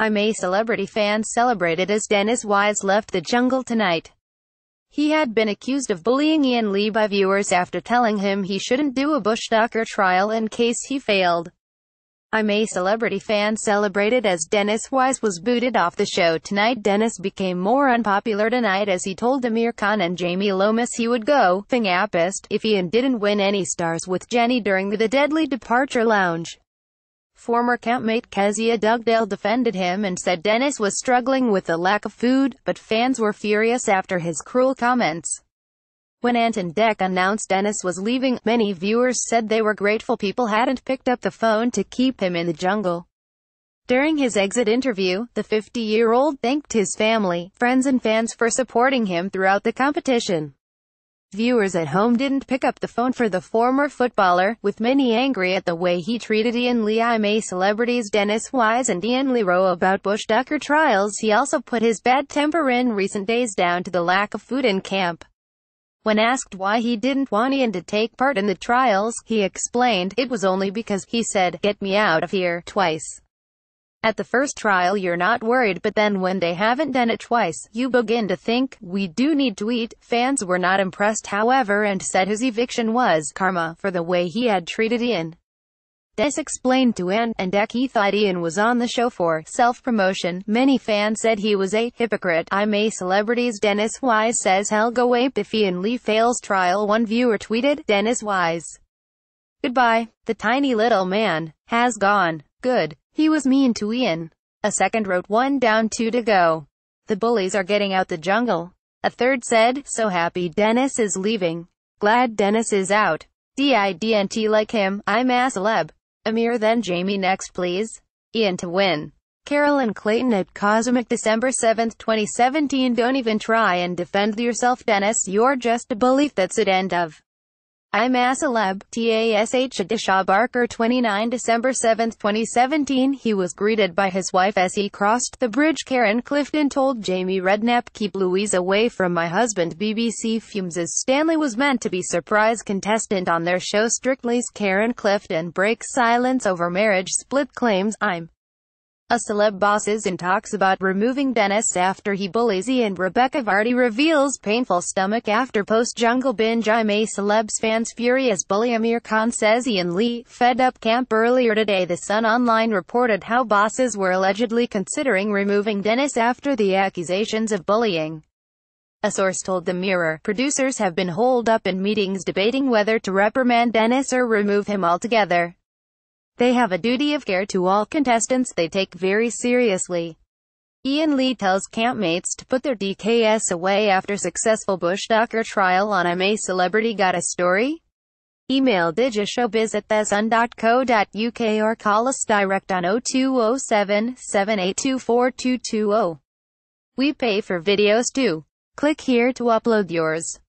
I'm a celebrity fan celebrated as Dennis Wise left the jungle tonight. He had been accused of bullying Ian Lee by viewers after telling him he shouldn't do a Bushtucker trial in case he failed. I'm a celebrity fan celebrated as Dennis Wise was booted off the show tonight. Dennis became more unpopular tonight as he told Amir Khan and Jamie Lomas he would go, thing if Ian didn't win any stars with Jenny during the Deadly Departure Lounge. Former campmate Kezia Dugdale defended him and said Dennis was struggling with the lack of food, but fans were furious after his cruel comments. When Anton Deck announced Dennis was leaving, many viewers said they were grateful people hadn't picked up the phone to keep him in the jungle. During his exit interview, the 50-year-old thanked his family, friends and fans for supporting him throughout the competition. Viewers at home didn't pick up the phone for the former footballer, with many angry at the way he treated Ian Lee. I May celebrities Dennis Wise and Ian Leroy about Bush Ducker trials. He also put his bad temper in recent days down to the lack of food in camp. When asked why he didn't want Ian to take part in the trials, he explained, it was only because, he said, get me out of here, twice. At the first trial you're not worried but then when they haven't done it twice, you begin to think, we do need to eat. Fans were not impressed however and said his eviction was karma for the way he had treated Ian. Des explained to Anne and Deck he thought Ian was on the show for self-promotion. Many fans said he was a hypocrite. I'm a celebrities. Dennis Wise says hell go ape if Ian Lee fails trial. One viewer tweeted, Dennis Wise. Goodbye. The tiny little man has gone. Good. He was mean to Ian. A second wrote one down two to go. The bullies are getting out the jungle. A third said, so happy Dennis is leaving. Glad Dennis is out. D-I-D-N-T like him, I'm a celeb. Amir then Jamie next please. Ian to win. Carolyn Clayton at Cosmic December 7, 2017 Don't even try and defend yourself Dennis, you're just a belief that's it end of. I'm Asalab, TASH Adisha Barker 29 December 7, 2017 He was greeted by his wife as he crossed the bridge Karen Clifton told Jamie Redknapp keep Louise away from my husband BBC fumes as Stanley was meant to be surprise contestant on their show Strictly's Karen Clifton breaks silence over marriage split claims I'm a celeb bosses and talks about removing Dennis after he bullies he Rebecca Vardy reveals painful stomach after post-jungle binge I'm a celebs fans furious bully Amir Khan says Ian Lee, fed up camp earlier today The Sun Online reported how bosses were allegedly considering removing Dennis after the accusations of bullying. A source told The Mirror, producers have been holed up in meetings debating whether to reprimand Dennis or remove him altogether. They have a duty of care to all contestants they take very seriously. Ian Lee tells campmates to put their DKS away after successful bushwhacker trial on a May Celebrity Got a Story? Email digishowbiz at thesun.co.uk or call us direct on 0207 7824220. We pay for videos too. Click here to upload yours.